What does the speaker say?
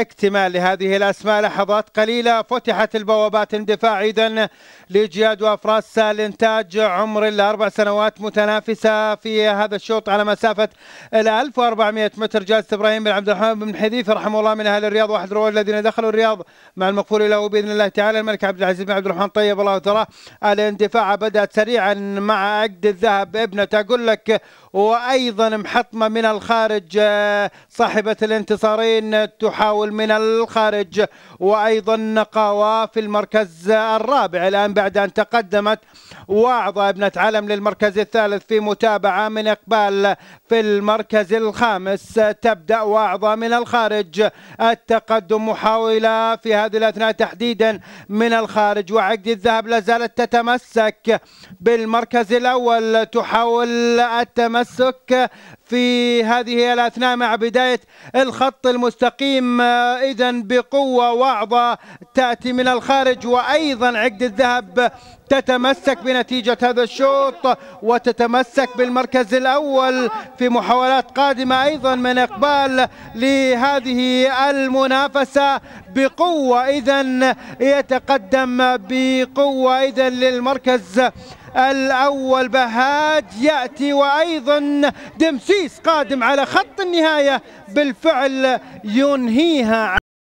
اكتمال لهذه الأسماء لحظات قليلة فتحت البوابات اندفاع إذا لجياد وأفراس الإنتاج عمر الأربع سنوات متنافسة في هذا الشوط على مسافة ال 1400 متر جالس إبراهيم بن عبد الرحمن بن حذيفة رحمه الله من أهل الرياض واحد الرواد الذين دخلوا الرياض مع المغفور له بإذن الله تعالى الملك عبد العزيز بن عبد الرحمن طيب الله تراه الاندفاع بدأت سريعا مع عقد الذهب ابنة أقول لك وأيضا محطمة من الخارج صاحبة الانتصارين تحاول من الخارج وأيضا نقاوة في المركز الرابع الآن بعد أن تقدمت واعظة ابنة علم للمركز الثالث في متابعة من إقبال في المركز الخامس تبدأ واعظة من الخارج التقدم محاولة في هذه الأثناء تحديدا من الخارج وعقد الذهب لازالت تتمسك بالمركز الأول تحاول التمسك التمسك في هذه الاثناء مع بدايه الخط المستقيم آه، اذا بقوه واعظه تاتي من الخارج وايضا عقد الذهب تتمسك بنتيجة هذا الشوط وتتمسك بالمركز الأول في محاولات قادمة أيضا من إقبال لهذه المنافسة بقوة إذا يتقدم بقوة إذا للمركز الأول بهاج يأتي وأيضا دمسيس قادم على خط النهاية بالفعل ينهيها